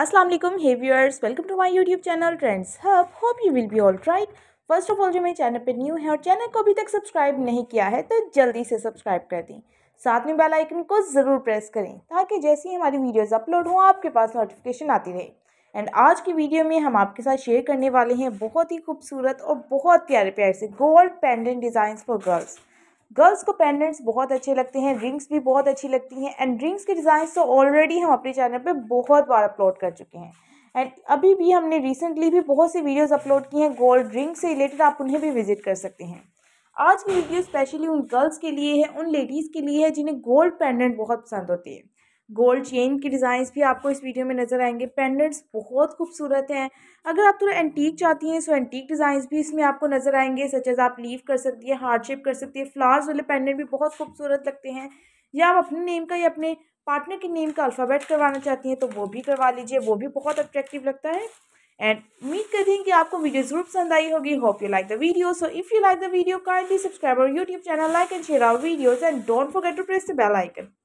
अस्सलाम वालेकुम hey viewers welcome to my YouTube channel trends hub hope you will be all right first of all जो मेरे channel पे new है और चैनल को अभी तक सब्सक्राइब नहीं किया है तो जल्दी से सब्सक्राइब कर दें साथ में बेल आइकन को ज़रूर प्रेस करें ताकि जैसे ही हमारी वीडियोस अपलोड हों आपके पास नोटिफिकेशन आती रहे एंड आज की वीडियो में हम आपके साथ शेयर करने वाले हैं बहुत ही खूबसूरत और बहुत प्यारे प्यारे से gold pendant design for girls girls को पेंडेंट्स बहुत अच्छे लगते हैं रिंग्स भी बहुत अच्छी लगती हैं एंड रिंग्स के डिज़ाइन तो ऑलरेडी हम अपने चैनल पे बहुत बार अपलोड कर चुके हैं एंड अभी भी हमने रिसेंटली भी बहुत सी वीडियोस अपलोड की हैं गोल्ड रिंग से रिलेटेड आप उन्हें भी विजिट कर सकते हैं आज की वीडियो स्पेशली उन गर्ल्स के लिए है उन लेडीज़ के लिए है जिन्हें गोल्ड पेंडेंट बहुत पसंद होती है गोल्ड चेन के डिज़ाइंस भी आपको इस वीडियो में नज़र आएंगे पेंडेंट्स बहुत खूबसूरत हैं अगर आप थोड़ा एंटीक चाहती हैं सो एंटीक डिज़ाइंस भी इसमें आपको नज़र आएंगे सच एज़ आप लीव कर सकती है हार्ड शेप कर सकती है फ्लावर्स वाले पेंडेंट भी बहुत खूबसूरत लगते हैं या आप अपने नेम का या अपने पार्टनर के नेम का अल्फ़ाबेट करवाना चाहती हैं तो वो भी करवा लीजिए वो भी बहुत अट्रैक्टिव लगता है एंड उम्मीद कर हैं कि आपको वीडियो जरूर पसंद आई होगी hope you like the video so if you like the video kindly subscribe और YouTube channel like and share our videos and don't forget to press the bell icon